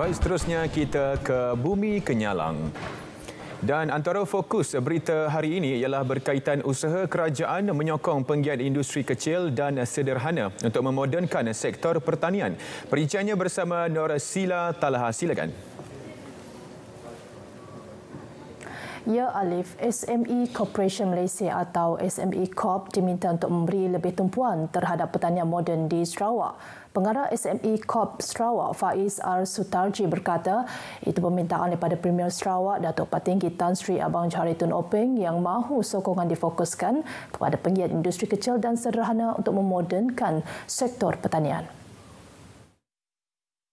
Baik, seterusnya kita ke Bumi Kenyalang. Dan antara fokus berita hari ini ialah berkaitan usaha kerajaan menyokong penggiat industri kecil dan sederhana untuk memodernkan sektor pertanian. Perinciannya bersama Nora Sila Talaha. Silakan. Ya Alif, SME Corporation Malaysia atau SME Corp diminta untuk memberi lebih tumpuan terhadap pertanian moden di Sarawak. Pengarah SME Corp Sarawak, Faiz R. Sutarji berkata, itu permintaan daripada Premier Sarawak, Datuk Patinggi Tan Sri Abang Tun Openg yang mahu sokongan difokuskan kepada penggiat industri kecil dan sederhana untuk memodernkan sektor pertanian.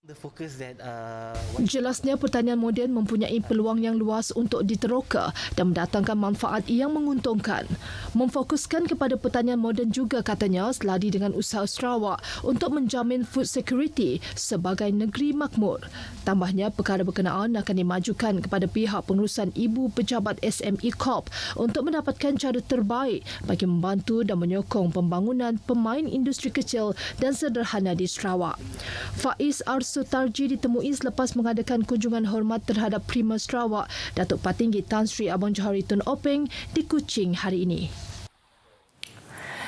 Uh, Jelasnya pertanian moden mempunyai peluang yang luas untuk diteroka dan mendatangkan manfaat yang menguntungkan. Memfokuskan kepada pertanian moden juga katanya seladi dengan usaha Sarawak untuk menjamin food security sebagai negeri makmur. Tambahnya perkara berkenaan akan dimajukan kepada pihak pengurusan ibu pejabat SME Corp untuk mendapatkan cara terbaik bagi membantu dan menyokong pembangunan pemain industri kecil dan sederhana di Sarawak. Faiz Arsul Sutarji ditemui selepas mengadakan kunjungan hormat terhadap Prima Sarawak, Datuk Patinggi Tan Sri Abang Johari Tun Openg di Kuching hari ini.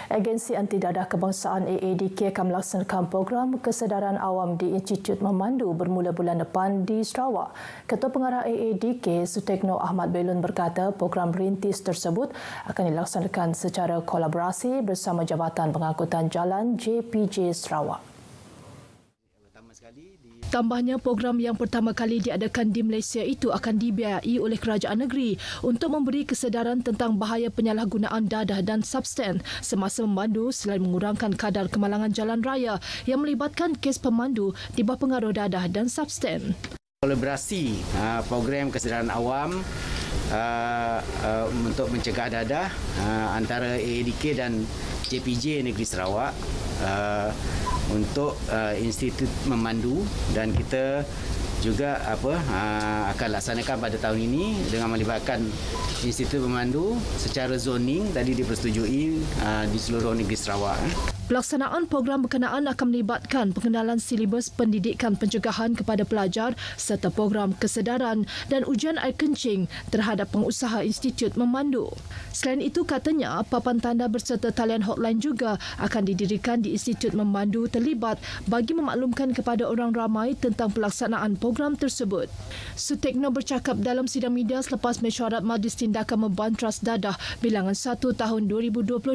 Agensi Anti Dadah Kebangsaan AADK akan melaksanakan program kesedaran awam di Institut Memandu bermula bulan depan di Sarawak. Ketua Pengarah AADK Sutekno Ahmad Belun berkata program rintis tersebut akan dilaksanakan secara kolaborasi bersama Jabatan Pengangkutan Jalan JPJ Sarawak. Tambahnya, program yang pertama kali diadakan di Malaysia itu akan dibiayai oleh kerajaan negeri untuk memberi kesedaran tentang bahaya penyalahgunaan dadah dan substan semasa memandu selain mengurangkan kadar kemalangan jalan raya yang melibatkan kes pemandu di bawah pengaruh dadah dan substan. Kolaborasi ha, program kesedaran awam ha, ha, untuk mencegah dadah antara AADK dan JPJ Negeri Sarawak untuk uh, institut memandu dan kita juga apa uh, akan laksanakan pada tahun ini dengan melibatkan institut memandu secara zoning tadi dipersetujui uh, di seluruh negeri Sarawak. Eh. Pelaksanaan program berkenaan akan melibatkan pengenalan silibus pendidikan pencegahan kepada pelajar serta program kesedaran dan ujian air kencing terhadap pengusaha institut memandu. Selain itu katanya, papan tanda berserta talian hotline juga akan didirikan di institut memandu terlibat bagi memaklumkan kepada orang ramai tentang pelaksanaan program tersebut. Sutekno bercakap dalam sidang media selepas mesyuarat Majlis Tindakan Membantras Dadah Bilangan 1 tahun 2022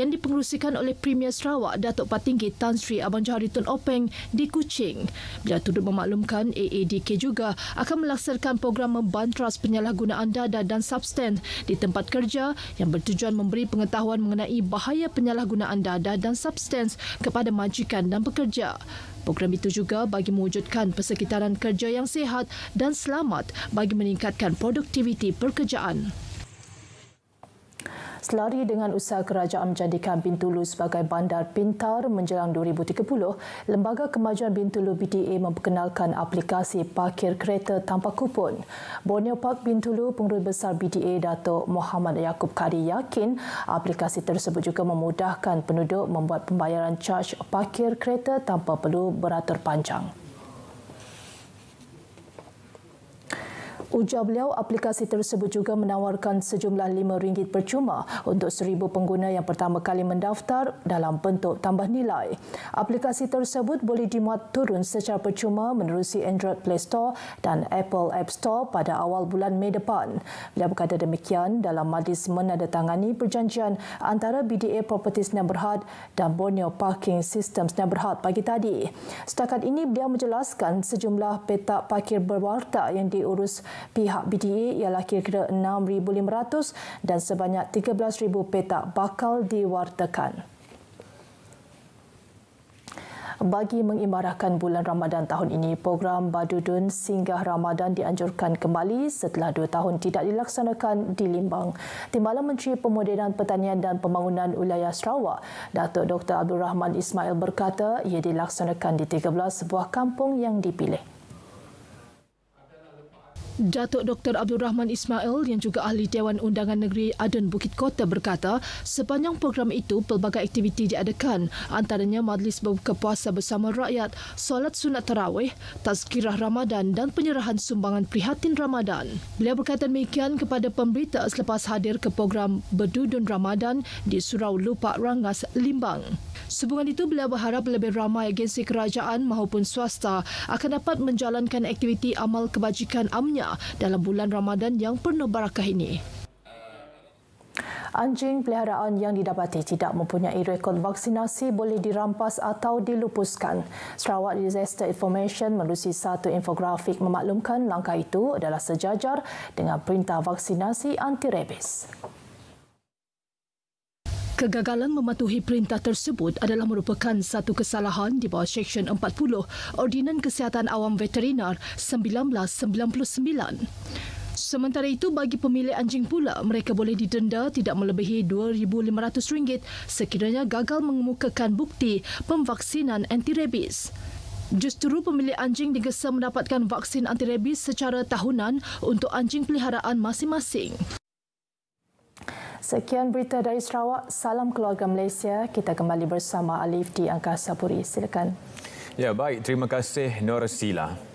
yang dipengerusikan oleh Premier Sarawak, Datuk Patinggi Tan Sri Abang Johari Tun Openg di Kuching. Beliau turut memaklumkan AADK juga akan melaksanakan program membantras penyalahgunaan dada dan substan di tempat kerja yang bertujuan memberi pengetahuan mengenai bahaya penyalahgunaan dada dan substan kepada majikan dan pekerja. Program itu juga bagi mewujudkan persekitaran kerja yang sehat dan selamat bagi meningkatkan produktiviti pekerjaan selari dengan usaha kerajaan menjadikan Bintulu sebagai bandar pintar menjelang 2030, Lembaga Kemajuan Bintulu BDA memperkenalkan aplikasi parkir kereta tanpa kupon. Borneo Park Bintulu, Pengurus Besar BDA Datuk Muhammad Yaakob Kari yakin aplikasi tersebut juga memudahkan penduduk membuat pembayaran charge parkir kereta tanpa perlu beratur panjang. Ujar beliau, aplikasi tersebut juga menawarkan sejumlah RM5 percuma untuk seribu pengguna yang pertama kali mendaftar dalam bentuk tambah nilai. Aplikasi tersebut boleh dimuat turun secara percuma menerusi Android Play Store dan Apple App Store pada awal bulan Mei depan. Beliau berkata demikian dalam majlis menandatangani perjanjian antara BDA Properties Neighborhood dan Borneo Parking Systems Neighborhood pagi tadi. Setakat ini, beliau menjelaskan sejumlah petak parkir berwarta yang diurus Pihak BDA ialah kira-kira 6,500 dan sebanyak 13,000 petak bakal diwartakan. Bagi mengimarahkan bulan Ramadan tahun ini, program Badudun Singgah Ramadan dianjurkan kembali setelah dua tahun tidak dilaksanakan di Limbang. Timbalan Menteri Pemodenan Pertanian dan Pembangunan Wilayah Sarawak, Datuk Dr. Abdul Rahman Ismail berkata ia dilaksanakan di 13 sebuah kampung yang dipilih. Datuk Dr. Abdul Rahman Ismail yang juga ahli Dewan Undangan Negeri Aden Bukit Kota berkata sepanjang program itu pelbagai aktiviti diadakan antaranya majlis berbuka puasa bersama rakyat, solat sunat tarawih, tazkirah Ramadan dan penyerahan sumbangan prihatin Ramadan. Beliau berkata demikian kepada pemberita selepas hadir ke program Berdudun Ramadan di Surau Lupak Rangas, Limbang. Sehubungan itu, beliau berharap lebih ramai agensi kerajaan maupun swasta akan dapat menjalankan aktiviti amal kebajikan amnya dalam bulan Ramadan yang penuh barakah ini. Anjing peliharaan yang didapati tidak mempunyai rekod vaksinasi boleh dirampas atau dilupuskan. Sarawak Disaster Information melalui satu infografik memaklumkan langkah itu adalah sejajar dengan perintah vaksinasi anti-rabies. Kegagalan mematuhi perintah tersebut adalah merupakan satu kesalahan di bawah Seksyen 40 Ordinan Kesihatan Awam Veterinar 1999. Sementara itu bagi pemilik anjing pula mereka boleh didenda tidak melebihi RM2500 sekiranya gagal mengemukakan bukti pemvaksinan anti rabies. Justeru pemilik anjing digesa mendapatkan vaksin anti rabies secara tahunan untuk anjing peliharaan masing-masing. Sekian berita dari Sarawak. Salam keluarga Malaysia. Kita kembali bersama Alif di Angkasa Puri. Silakan. Ya, baik. Terima kasih, Nur Sila.